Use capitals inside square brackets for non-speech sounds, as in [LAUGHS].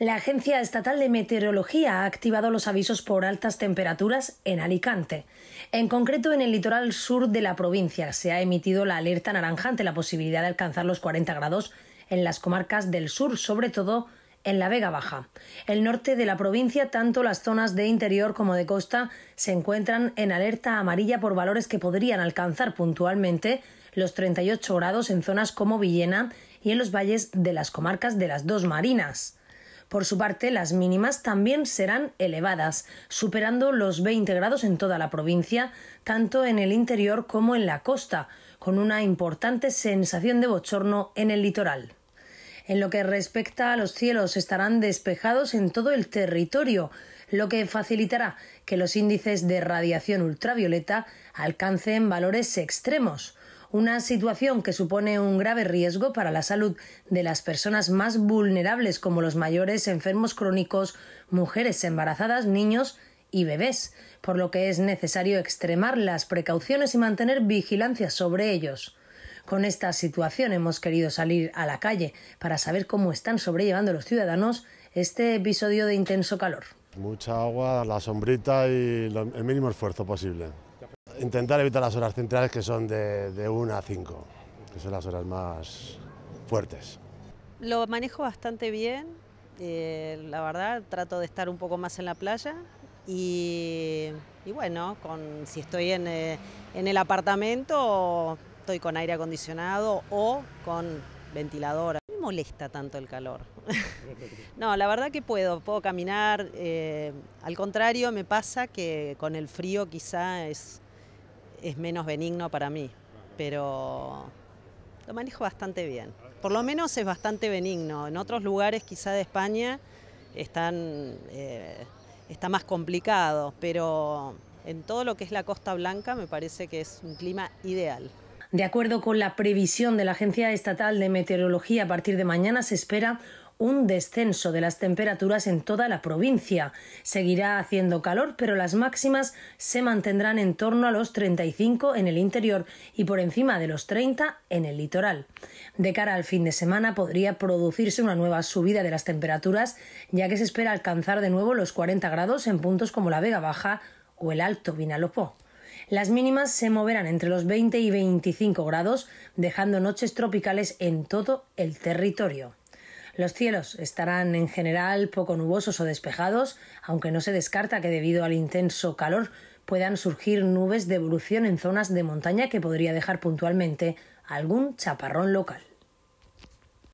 La Agencia Estatal de Meteorología ha activado los avisos por altas temperaturas en Alicante. En concreto, en el litoral sur de la provincia se ha emitido la alerta naranja ante la posibilidad de alcanzar los 40 grados en las comarcas del sur, sobre todo en la Vega Baja. El norte de la provincia, tanto las zonas de interior como de costa, se encuentran en alerta amarilla por valores que podrían alcanzar puntualmente los 38 grados en zonas como Villena y en los valles de las comarcas de las dos marinas. Por su parte, las mínimas también serán elevadas, superando los 20 grados en toda la provincia, tanto en el interior como en la costa, con una importante sensación de bochorno en el litoral. En lo que respecta a los cielos, estarán despejados en todo el territorio, lo que facilitará que los índices de radiación ultravioleta alcancen valores extremos una situación que supone un grave riesgo para la salud de las personas más vulnerables como los mayores, enfermos crónicos, mujeres embarazadas, niños y bebés, por lo que es necesario extremar las precauciones y mantener vigilancia sobre ellos. Con esta situación hemos querido salir a la calle para saber cómo están sobrellevando los ciudadanos este episodio de intenso calor. Mucha agua, la sombrita y el mínimo esfuerzo posible intentar evitar las horas centrales que son de, 1 a 5, que son las horas más fuertes. Lo manejo bastante bien, eh, la verdad, trato de estar un poco más en la playa y, bueno, con, si estoy eh, en, el apartamento estoy con aire acondicionado o con ventiladora. me molesta tanto el calor. [LAUGHS] no, la verdad que puedo, puedo caminar. Eh, al contrario, me pasa que con el frío quizá es es menos benigno para mí, pero lo manejo bastante bien. Por lo menos es bastante benigno. En otros lugares, quizá de España, están, eh, está más complicado, pero en todo lo que es la Costa Blanca me parece que es un clima ideal. De acuerdo con la previsión de la Agencia Estatal de Meteorología, a partir de mañana se espera un descenso de las temperaturas en toda la provincia. Seguirá haciendo calor, pero las máximas se mantendrán en torno a los 35 en el interior y por encima de los 30 en el litoral. De cara al fin de semana podría producirse una nueva subida de las temperaturas, ya que se espera alcanzar de nuevo los 40 grados en puntos como la Vega Baja o el Alto Vinalopó. Las mínimas se moverán entre los 20 y 25 grados, dejando noches tropicales en todo el territorio. Los cielos estarán en general poco nubosos o despejados, aunque no se descarta que debido al intenso calor puedan surgir nubes de evolución en zonas de montaña que podría dejar puntualmente algún chaparrón local.